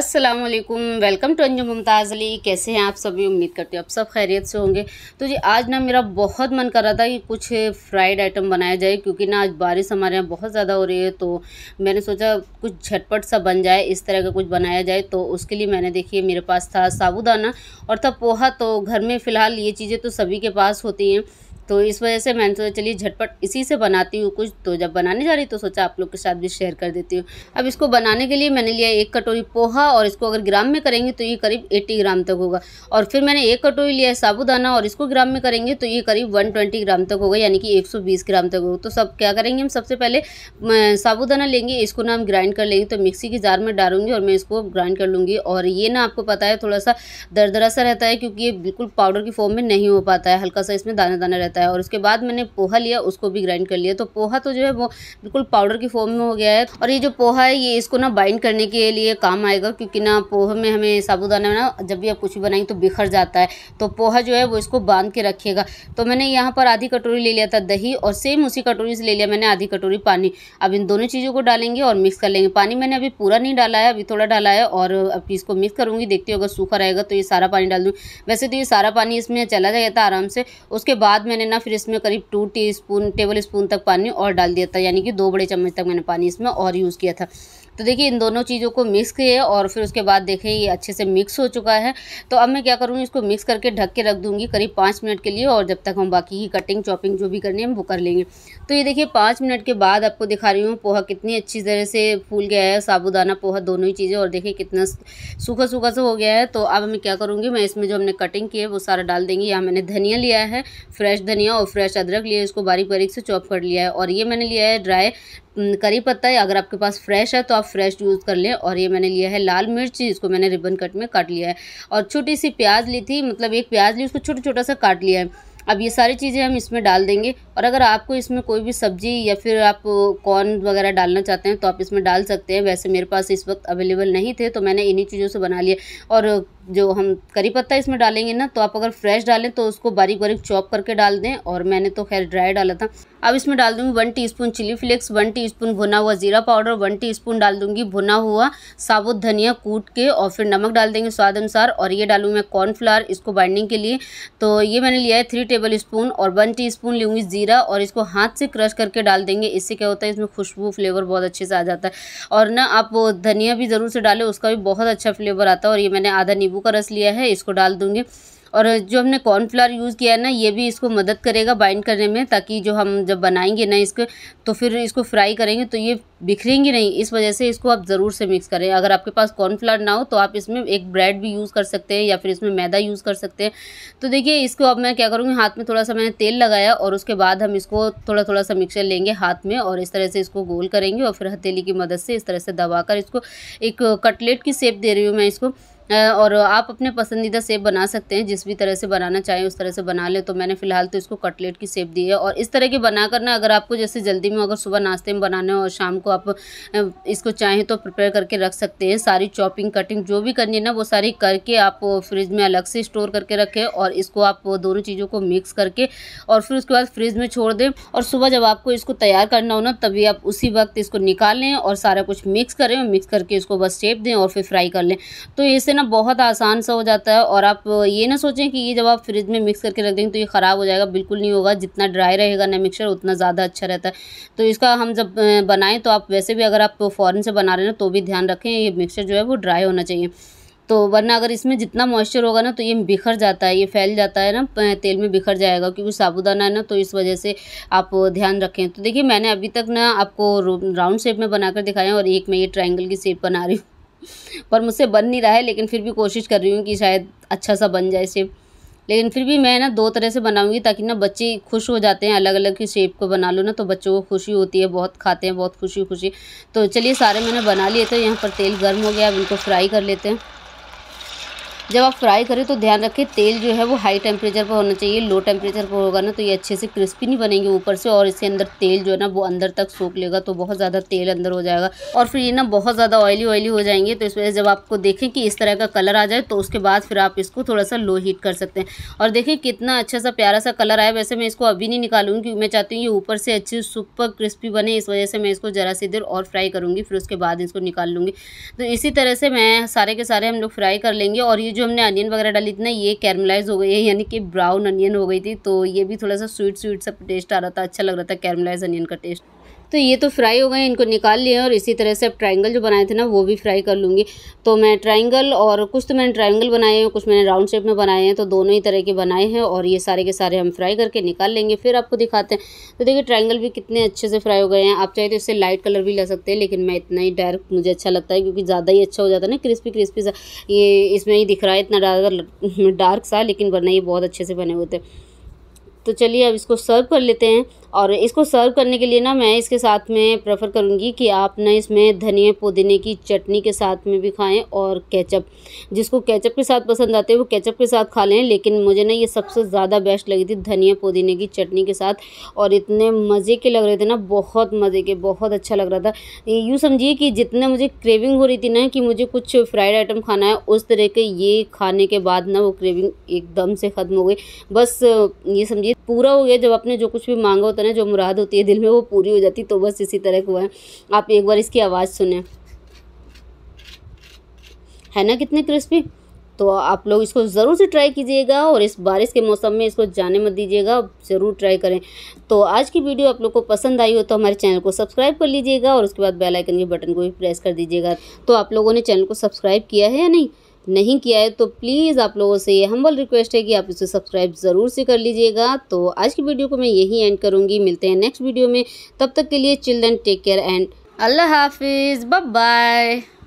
अस्सलाम वालेकुम welcome to Anjum Mumtaz Ali कैसे हैं आप सभी उम्मीद करती हूँ आप सब खैरियत से होंगे तो जी आज ना मेरा बहुत मन कर रहा था कि कुछ फ्राइड आइटम बनाया जाए क्योंकि ना आज बारिश हमारे यहाँ बहुत ज़्यादा हो रही है तो मैंने सोचा कुछ झटपट सा बन जाए इस तरह का कुछ बनाया जाए तो उसके लिए मैंने देखिए मेरे पास था साबुदाना और था पोहा तो घर में फ़िलहाल ये चीज़ें तो सभी के पास होती हैं तो इस वजह से मैंने सोचा चलिए झटपट इसी से बनाती हूँ कुछ तो जब बनाने जा रही तो सोचा आप लोग के साथ भी शेयर कर देती हूँ अब इसको बनाने के लिए मैंने लिया एक कटोरी पोहा और इसको अगर ग्राम में करेंगे तो ये करीब 80 ग्राम तक होगा और फिर मैंने एक कटोरी लिया है साबुदाना और इसको ग्राम में करेंगे तो ये करीब वन ग्राम तक होगा यानी कि एक ग्राम तक होगा तो सब क्या करेंगे हम सबसे पहले साबुदाना लेंगे इसको ना हम ग्राइंड कर लेंगे तो मिक्सी के जार में डालूंगी और मैं इसको ग्राइंड कर लूँगी और ये ना आपको पता है थोड़ा सा दरदरा सा रहता है क्योंकि ये बिल्कुल पाउडर की फॉर्म में नहीं हो पाता है हल्का सा इसमें दाना दाना रहता जाता है और उसके बाद मैंने पोहा लिया उसको भी ग्राइंड कर लिया तो पोहा तो जो है वो बिल्कुल पाउडर की फॉर्म में हो गया है और ये जो पोहा है ये इसको ना बाइंड करने के लिए काम आएगा क्योंकि ना पोहे में हमें साबुदाना ना जब भी आप कुछ भी बनाएंगे तो बिखर जाता है तो पोहा जो है वो इसको बांध के रखिएगा तो मैंने यहाँ पर आधी कटोरी ले लिया था दही और सेम उसी कटोरी से ले लिया मैंने आधी कटोरी पानी अब इन दोनों चीज़ों को डालेंगे और मिक्स कर लेंगे पानी मैंने अभी पूरा नहीं डाला है अभी थोड़ा डाला है और अब इसको मिक्स करूँगी देखती हूँ अगर सूखा रहेगा तो ये सारा पानी डाल दूँ वैसे तो ये सारा पानी इसमें चला जाएगा आराम से उसके बाद मैंने मैंने ना फिर इसमें करीब two teaspoon tablespoon तक पानी और डाल दिया था यानी कि दो बड़े चम्मच तक मैंने पानी इसमें और यूज़ किया था तो देखिए इन दोनों चीज़ों को मिक्स किए और फिर उसके बाद देखें ये अच्छे से मिक्स हो चुका है तो अब मैं क्या करूँगी इसको मिक्स करके ढक के रख दूँगी करीब पाँच मिनट के लिए और जब तक हम बाकी की कटिंग चॉपिंग जो भी करनी है वो कर लेंगे तो ये देखिए पाँच मिनट के बाद आपको दिखा रही हूँ पोहा कितनी अच्छी तरह से फूल गया है साबुदाना पोहा दोनों ही चीज़ें और देखिए कितना सूखा सूखा सा हो गया है तो अब मैं क्या करूँगी मैं इसमें जो हमने कटिंग की है वो सारा डाल देंगी यहाँ मैंने धनिया लिया है फ्रेश धनिया और फ्रेश अदरक लिया इसको बारीक बारीक से चॉप कर लिया है और ये मैंने लिया है ड्राई करी पत्ता है अगर आपके पास फ्रेश है तो आप फ्रेश यूज़ कर लें और ये मैंने लिया है लाल मिर्च इसको मैंने रिबन कट में काट लिया है और छोटी सी प्याज ली थी मतलब एक प्याज ली उसको छोटा छोटा सा काट लिया है अब ये सारी चीज़ें हम इसमें डाल देंगे और अगर आपको इसमें कोई भी सब्ज़ी या फिर आप कॉर्न वगैरह डालना चाहते हैं तो आप इसमें डाल सकते हैं वैसे मेरे पास इस वक्त अवेलेबल नहीं थे तो मैंने इन्हीं चीज़ों से बना लिया और जो हम करी पत्ता इसमें डालेंगे ना तो आप अगर फ्रेश डालें तो उसको बारीक बारीक चॉप करके डाल दें और मैंने तो खैर ड्राई डाला था अब इसमें डाल दूंगी one teaspoon chili flakes one teaspoon भुना हुआ जीरा पाउडर वन टीस्पून डाल दूंगी भुना हुआ साबुत धनिया कूट के और फिर नमक डाल देंगे स्वाद अनुसार और ये डालूँ मैं कॉर्नफ्लावर इसको बाइंडिंग के लिए तो ये मैंने लिया है थ्री टेबल स्पून और वन टी स्पून लूँगी ज़ीरा और इसको हाथ से क्रश करके डाल देंगे इससे क्या होता है इसमें खुशबू फ्लेवर बहुत अच्छे से आ जाता है और ना आप धनिया भी ज़रूर से डालें उसका भी बहुत अच्छा फ्लेवर आता है और ये मैंने आधा नींबू का रस लिया है इसको डाल दूँगी और जो हमने कॉर्नफ्लावर यूज़ किया है ना ये भी इसको मदद करेगा बाइंड करने में ताकि जो हम जब बनाएंगे ना इसको तो फिर इसको फ्राई करेंगे तो ये बिखरेंगे नहीं इस वजह से इसको आप ज़रूर से मिक्स करें अगर आपके पास कॉर्नफ्लावर ना हो तो आप इसमें एक ब्रेड भी यूज़ कर सकते हैं या फिर इसमें मैदा यूज़ कर सकते हैं तो देखिए इसको अब मैं क्या करूँगी हाथ में थोड़ा सा मैंने तेल लगाया और उसके बाद हम इसको थोड़ा थोड़ा सा मिक्सर लेंगे हाथ में और इस तरह से इसको गोल करेंगे और फिर हथेली की मदद से इस तरह से दबा इसको एक कटलेट की सेप दे रही हूँ मैं इसको और आप अपने पसंदीदा सेब बना सकते हैं जिस भी तरह से बनाना चाहें उस तरह से बना लें तो मैंने फ़िलहाल तो इसको कटलेट की सेब दी है और इस तरह की बना करना ना अगर आपको जैसे जल्दी में अगर सुबह नाश्ते में बनाना हो और शाम को आप इसको चाहें तो प्रिपेयर करके रख सकते हैं सारी चॉपिंग कटिंग जो भी करनी है ना वो सारी करके आप फ्रिज में अलग से स्टोर करके रखें और इसको आप दोनों चीज़ों को मिक्स करके और फिर उसके बाद फ्रिज में छोड़ दें और सुबह जब आपको इसको तैयार करना हो ना तभी आप उसी वक्त इसको निकालें और सारा कुछ मिक्स करें मिक्स करके इसको बस शेप दें और फिर फ्राई कर लें तो इस इससे ना बहुत आसान सा हो जाता है और आप ये ना सोचें कि ये जब आप फ्रिज में मिक्स करके रख देंगे तो ये ख़राब हो जाएगा बिल्कुल नहीं होगा जितना ड्राई रहेगा ना मिक्सर उतना ज़्यादा अच्छा रहता है तो इसका हम जब बनाएं तो आप वैसे भी अगर आप फ़ौरन से बना रहे हैं तो भी ध्यान रखें ये मिक्सर जो है वो ड्राई होना चाहिए तो वरना अगर इसमें जितना मॉइस्चर होगा ना तो ये बिखर जाता है ये फैल जाता है ना तेल में बिखर जाएगा क्योंकि साबुदाना है ना तो इस वजह से आप ध्यान रखें तो देखिए मैंने अभी तक ना आपको राउंड शेप में बनाकर दिखाया और एक मैं ये ट्रायंगल की शेप बना रही हूँ पर मुझसे बन नहीं रहा है लेकिन फिर भी कोशिश कर रही हूँ कि शायद अच्छा सा बन जाए शेप लेकिन फिर भी मैं ना दो तरह से बनाऊँगी ताकि ना बच्चे खुश हो जाते हैं अलग अलग की शेप को बना लो ना तो बच्चों को खुशी होती है बहुत खाते हैं बहुत खुशी खुशी तो चलिए सारे मैंने बना लिए तो यहाँ पर तेल गर्म हो गया अब इनको फ्राई कर लेते हैं जब आप फ्राई करें तो ध्यान रखें तेल जो है वो हाई टेम्परेचर पर होना चाहिए लो टेम्परेचर पर होगा ना तो ये अच्छे से क्रिस्पी नहीं बनेंगे ऊपर से और इसके अंदर तेल जो है ना वो अंदर तक सूख लेगा तो बहुत ज़्यादा तेल अंदर हो जाएगा और फिर ये ना बहुत ज़्यादा ऑयली ऑयली हो जाएंगे तो इस वजह से जब आपको देखें कि इस तरह का कलर आ जाए तो उसके बाद फिर आप इसको थोड़ा सा लो हीट कर सकते हैं और देखें कितना अच्छा सा प्यारा सा कलर आया वैसे मैं इसको अभी नहीं निकालूंगी क्योंकि मैं चाहती हूँ ये ऊपर से अच्छी सुपर क्रिस्पी बने इस वजह से मैं इसको ज़रा सी देर और फ्राई करूँगी फिर उसके बाद इसको निकाल लूँगी तो इसी तरह से मैं सारे के सारे हम लोग फ्राई कर लेंगे और ये जो हमने अनियन वगैरह डाली थी ना ये कैरमलाइज हो गई है यानी कि ब्राउन अनियन हो गई थी तो ये भी थोड़ा सा स्वीट स्वीट सा टेस्ट आ रहा था अच्छा लग रहा था कैरमलाइज अनियन का टेस्ट तो ये तो फ्राई हो गए इनको निकाल लिए और इसी तरह से अब ट्राइंगल जो बनाए थे ना वो भी फ्राई कर लूँगी तो मैं ट्राइंगल और कुछ तो मैंने ट्राइंगल बनाए हैं कुछ मैंने राउंड शेप में बनाए हैं तो दोनों ही तरह के बनाए हैं और ये सारे के सारे हम फ्राई करके निकाल लेंगे फिर आपको दिखाते हैं तो देखिए ट्राइंगल भी कितने अच्छे से फ्राई हो गए हैं आप चाहे तो इससे लाइट कलर भी ले सकते हैं लेकिन मैं इतना ही डायरेक्ट मुझे अच्छा लगता है क्योंकि ज़्यादा ही अच्छा हो जाता है ना क्रिस्पी क्रिस्पी सा ये इसमें ही दिख रहा है इतना डार्क सा लेकिन वरना ये बहुत अच्छे से बने हुए थे तो चलिए अब इसको सर्व कर लेते हैं और इसको सर्व करने के लिए ना मैं इसके साथ में प्रेफर करूँगी कि आप ना इसमें धनिया पुदीने की चटनी के साथ में भी खाएं और केचप जिसको केचप के साथ पसंद आते हैं वो केचप के साथ खा लें लेकिन मुझे ना ये सबसे ज़्यादा बेस्ट लगी थी धनिया पुदीने की चटनी के साथ और इतने मज़े के लग रहे थे ना बहुत मज़े के बहुत अच्छा लग रहा था यूँ समझिए कि जितने मुझे क्रेविंग हो रही थी ना कि मुझे कुछ फ्राइड आइटम खाना है उस तरह के ये खाने के बाद ना वो क्रेविंग एकदम से ख़त्म हो गई बस ये समझिए पूरा हो गया जब आपने जो कुछ भी मांगा होता होता है ना जो मुराद होती है दिल में वो पूरी हो जाती तो बस इसी तरह हुआ है आप एक बार इसकी आवाज़ सुने है ना कितने क्रिस्पी तो आप लोग इसको ज़रूर से ट्राई कीजिएगा और इस बारिश के मौसम में इसको जाने मत दीजिएगा ज़रूर ट्राई करें तो आज की वीडियो आप लोग को पसंद आई हो तो हमारे चैनल को सब्सक्राइब कर लीजिएगा और उसके बाद बेल आइकन के बटन को भी प्रेस कर दीजिएगा तो आप लोगों ने चैनल को सब्सक्राइब किया है या नहीं नहीं किया है तो प्लीज़ आप लोगों से ये हम्बल रिक्वेस्ट है कि आप इसे सब्सक्राइब ज़रूर से कर लीजिएगा तो आज की वीडियो को मैं यही एंड करूँगी मिलते हैं नेक्स्ट वीडियो में तब तक के लिए चिल्ड्रेन टेक केयर एंड अल्लाह हाफिज़ बाय